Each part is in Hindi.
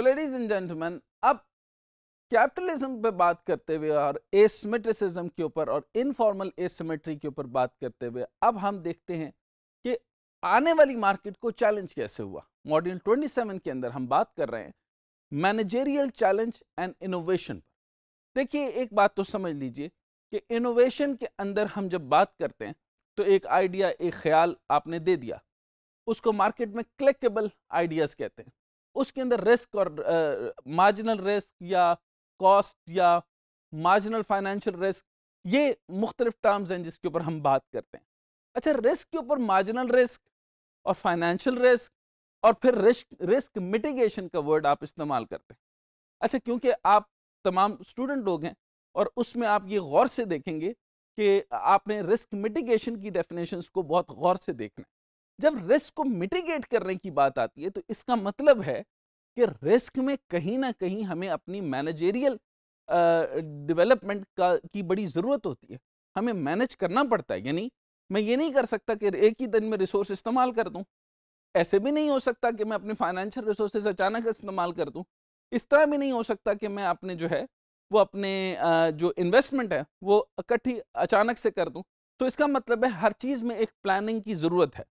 तो लेडीज एंड जेंटलमैन अब कैपिटलिज्म पे बात करते हुए और एसमेट्रिसिज्म के ऊपर और इनफॉर्मल एसमेट्री के ऊपर बात करते हुए अब हम देखते हैं कि आने वाली मार्केट को चैलेंज कैसे हुआ मॉड्यूल 27 के अंदर हम बात कर रहे हैं मैनेजेरियल चैलेंज एंड इनोवेशन पर देखिए एक बात तो समझ लीजिए कि इनोवेशन के अंदर हम जब बात करते हैं तो एक आइडिया एक ख्याल आपने दे दिया उसको मार्केट में क्लिकेबल आइडियाज़ कहते हैं उसके अंदर रिस्क और मार्जिनल रिस्क या कॉस्ट या मार्जिनल फाइनेंशियल रिस्क ये मुख्तलिफ टर्म्स हैं जिसके ऊपर हम बात करते हैं अच्छा रिस्क के ऊपर मार्जिनल रिस्क और फाइनेंशियल रिस्क और फिर रिस्क रिस्क मिटिगेशन का वर्ड आप इस्तेमाल करते हैं अच्छा क्योंकि आप तमाम स्टूडेंट लोग हैं और उसमें आप ये गौर से देखेंगे कि आपने रिस्क मिटिगेशन की डेफिनेशंस को बहुत गौर से देखना है जब रिस्क को मिटिगेट करने की बात आती है तो इसका मतलब है कि रिस्क में कहीं ना कहीं हमें अपनी मैनेजेरियल डेवलपमेंट का की बड़ी ज़रूरत होती है हमें मैनेज करना पड़ता है यानी मैं ये नहीं कर सकता कि एक ही दिन में रिसोर्स इस्तेमाल कर दूँ ऐसे भी नहीं हो सकता कि मैं अपने फाइनेंशियल रिसोर्सेज अचानक इस्तेमाल कर दूँ इस तरह भी नहीं हो सकता कि मैं अपने जो है वो अपने जो इन्वेस्टमेंट है वो इकट्ठी अचानक से कर दूँ तो इसका मतलब है हर चीज़ में एक प्लानिंग की ज़रूरत है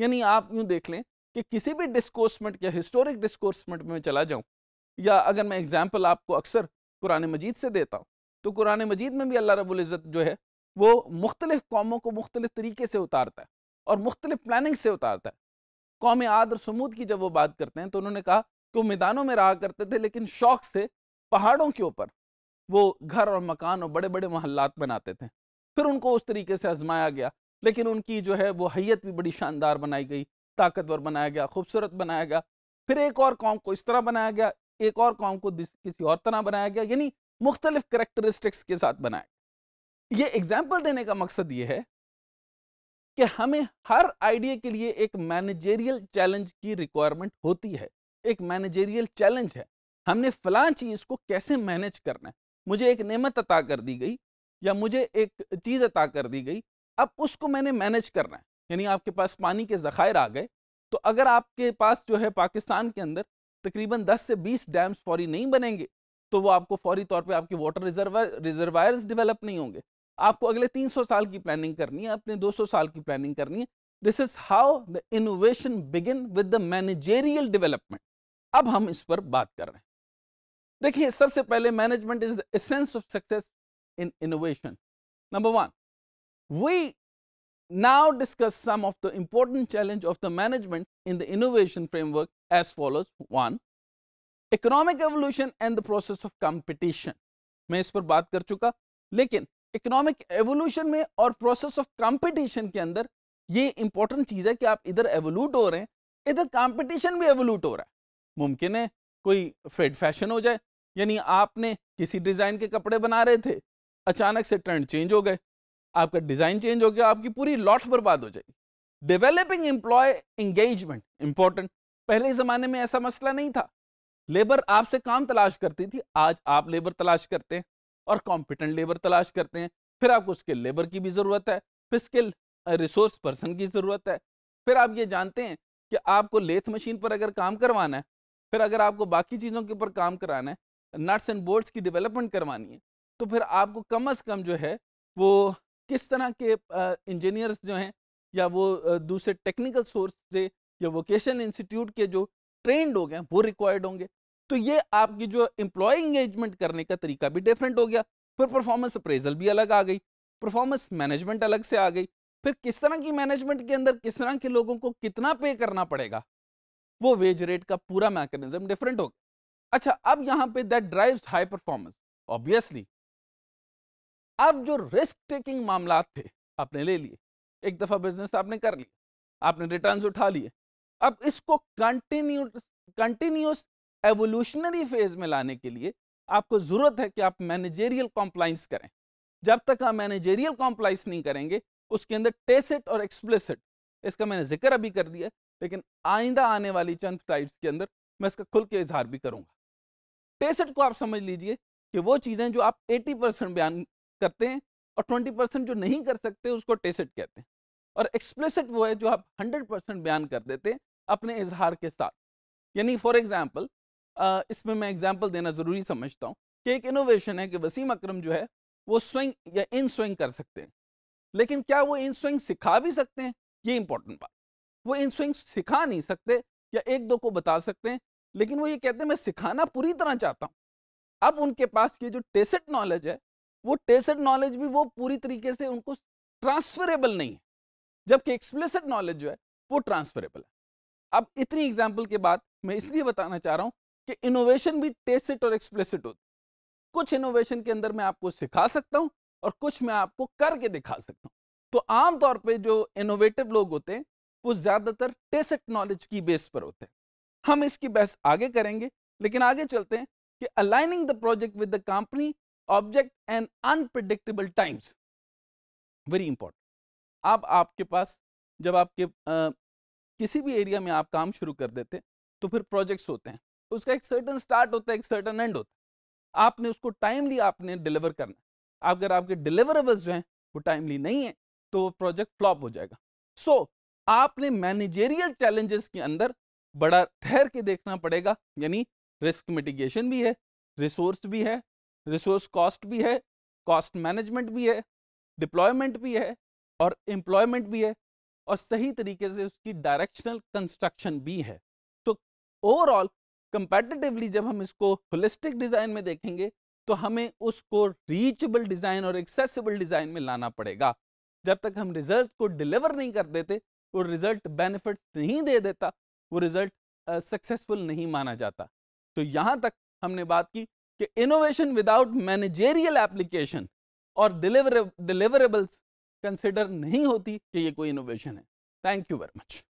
यानी आप यूँ देख लें कि किसी भी डिस्कोर्समेंट या हिस्टोरिक डिस्कोर्समेंट में चला जाऊँ या अगर मैं एग्जाम्पल आपको अक्सर कुरान मजीद से देता हूँ तो कुरान मजीद में भी अल्लाह रबुल्ज़त जो है वो मुख्तलिफ़ कौमों को मुख्तलिफ़ तरीके से उतारता है और मुख्तलिफ प्लानिंग से उतारता है कौम आद और समूद की जब वो बात करते हैं तो उन्होंने कहा कि वो मैदानों में रहा करते थे लेकिन शौक से पहाड़ों के ऊपर वो घर और मकान और बड़े बड़े मोहल्लात बनाते थे फिर उनको उस तरीके से आजमाया गया लेकिन उनकी जो है वो हैयत भी बड़ी शानदार बनाई गई ताकतवर बनाया गया खूबसूरत बनाया गया फिर एक और कौम को इस तरह बनाया गया एक और कौम को किसी और तरह बनाया गया यानी मुख्तलिफ करेक्टरिस्टिक्स के साथ बनाया ये एग्जाम्पल देने का मकसद ये है कि हमें हर आइडिया के लिए एक मैनेजेरियल चैलेंज की रिक्वायरमेंट होती है एक मैनेजेरियल चैलेंज है हमने फलां चीज़ को कैसे मैनेज करना है मुझे एक नेमत अता कर दी गई या मुझे एक चीज़ अता कर दी गई अब उसको मैंने मैनेज करना है यानी आपके पास पानी के ज़ख़ायर आ गए तो अगर आपके पास जो है पाकिस्तान के अंदर तकरीबन 10 से 20 डैम्स फौरी नहीं बनेंगे तो वो आपको फौरी तौर पे आपके वाटर रिजर्वा रिजर्वायर्स डेवलप नहीं होंगे आपको अगले 300 साल की प्लानिंग करनी है अपने 200 साल की प्लानिंग करनी है this is how the innovation begin with the managerial development अब हम इस पर बात कर रहे हैं देखिए सबसे पहले management is the essence of success in innovation number one We now discuss some of the important challenge of the management in the innovation framework as follows. 1. Economic evolution and the process of competition. मैं इस पर बात कर चुका लेकिन इकोनॉमिक एवोल्यूशन में और प्रोसेस ऑफ कंपटीशन के अंदर ये इंपॉर्टेंट चीज़ है कि आप इधर एवोल्यूट हो रहे हैं इधर कंपटीशन भी एवोल्यूट हो रहा है मुमकिन है कोई फेड फैशन हो जाए यानी आपने किसी डिज़ाइन के कपड़े बना रहे थे अचानक से ट्रेंड चेंज हो गए आपका डिजाइन चेंज हो गया आपकी पूरी लॉट बर्बाद हो जाएगी डेवलपिंग एम्प्लॉय एंगेजमेंट इंपॉर्टेंट पहले जमाने में ऐसा मसला नहीं था लेबर आपसे काम तलाश करती थी आज आप लेबर तलाश करते हैं और कॉम्पिटेंट लेबर तलाश करते हैं फिर आपको स्किल लेबर की भी ज़रूरत है फिर स्किल रिसोर्स पर्सन की ज़रूरत है फिर आप ये जानते हैं कि आपको लेथ मशीन पर अगर काम करवाना है फिर अगर आपको बाकी चीज़ों के ऊपर काम कराना है नट्स एंड बोल्ट्स की डेवलपमेंट करवानी है तो फिर आपको कम अज़ कम जो है वो किस तरह के इंजीनियर्स जो हैं या वो दूसरे टेक्निकल सोर्स से या वोकेशन इंस्टीट्यूट के जो ट्रेंड हो गए वो रिक्वायर्ड होंगे तो ये आपकी जो एम्प्लॉय इंगेजमेंट करने का तरीका भी डिफरेंट हो गया फिर परफॉर्मेंस अप्रेजल भी अलग आ गई परफॉर्मेंस मैनेजमेंट अलग से आ गई फिर किस तरह की मैनेजमेंट के अंदर किस तरह के लोगों को कितना पे करना पड़ेगा वो वेज रेट का पूरा मैकेनिज्म डिफरेंट हो गया अच्छा अब यहाँ पे that drives high performance obviously अब जो रिस्क टेकिंग मामला थे आपने ले लिए एक दफ़ा बिजनेस आपने कर लिया आपने रिटर्न उठा लिए अब इसको कंटिन्यू कंटिन्यूस एवोल्यूशनरी फेज में लाने के लिए आपको ज़रूरत है कि आप मैनेजेरियल कॉम्प्लाइंस करें जब तक आप मैनेजेरियल कॉम्प्लाइंस नहीं करेंगे उसके अंदर टेसिट और एक्सप्लिसिट इसका मैंने जिक्र अभी कर दिया लेकिन आइंदा आने वाली चंद स्लाइड्स के अंदर मैं इसका खुल के इजहार भी करूंगा टेसिट को आप समझ लीजिए कि वो चीज़ें जो आप 80 परसेंट बयान करते हैं और ट्वेंटी परसेंट जो नहीं कर सकते उसको टेसिट कहते हैं और एक्सप्लिसिट वो है जो आप हंड्रेड परसेंट बयान कर देते हैं अपने इजहार के साथ यानी फॉर एग्जाम्पल इसमें मैं एग्जाम्पल देना ज़रूरी समझता हूँ कि एक इनोवेशन है कि वसीम अक्रम जो है वो स्विंग या इन स्विंग कर सकते हैं लेकिन क्या वो इन स्विंग सिखा भी सकते हैं ये इंपॉर्टेंट बात वो इन स्विंग सिखा नहीं सकते या एक दो को बता सकते हैं लेकिन वो ये कहते हैं मैं सिखाना पूरी तरह चाहता हूँ अब उनके पास ये जो टेसिट नॉलेज है वो टेस्टेड नॉलेज भी वो पूरी तरीके से उनको ट्रांसफरेबल नहीं है जबकि एक्सप्लेसिड नॉलेज जो है वो ट्रांसफरेबल है अब इतनी एग्जाम्पल के बाद मैं इसलिए बताना चाह रहा हूँ कि इनोवेशन भी टेस्टेड और एक्सप्लेसिड होती कुछ इनोवेशन के अंदर मैं आपको सिखा सकता हूँ और कुछ मैं आपको करके दिखा सकता हूँ तो आमतौर पर जो इनोवेटिव लोग होते हैं वो ज़्यादातर टेसेट नॉलेज की बेस पर होते हैं हम इसकी बहस आगे करेंगे लेकिन आगे चलते हैं कि aligning the project with the company object and unpredictable times very important अब आपके पास जब आपके आ, किसी भी एरिया में आप काम शुरू कर देते तो फिर प्रोजेक्ट्स होते हैं उसका एक सर्टन स्टार्ट होता है एक सर्टन एंड होता है आपने उसको टाइमली आपने डिलीवर करना अगर आपके डिलीवरेबल्स जो हैं वो टाइमली नहीं है तो वो प्रोजेक्ट फ्लॉप हो जाएगा सो so, आपने मैनेजेरियल चैलेंजेस के अंदर बड़ा ठहर के देखना पड़ेगा यानी रिस्क मिटिगेशन भी है रिसोर्स भी है रिसोर्स कॉस्ट भी है कॉस्ट मैनेजमेंट भी है डिप्लॉयमेंट भी है और एम्प्लॉयमेंट भी है और सही तरीके से उसकी डायरेक्शनल कंस्ट्रक्शन भी है तो ओवरऑल कंपेटिटिवली जब हम इसको होलिस्टिक डिज़ाइन में देखेंगे तो हमें उसको रीचेबल डिज़ाइन और एक्सेसिबल डिज़ाइन में लाना पड़ेगा जब तक हम रिजल्ट को डिलीवर नहीं कर देते वो रिजल्ट बेनिफिट्स नहीं दे देता वो रिजल्ट सक्सेसफुल नहीं माना जाता तो यहाँ तक हमने बात की कि इनोवेशन विदाउट मैनेजेरियल एप्लीकेशन और डिलीवरेबल्स कंसिडर नहीं होती कि ये कोई इनोवेशन है थैंक यू वेरी मच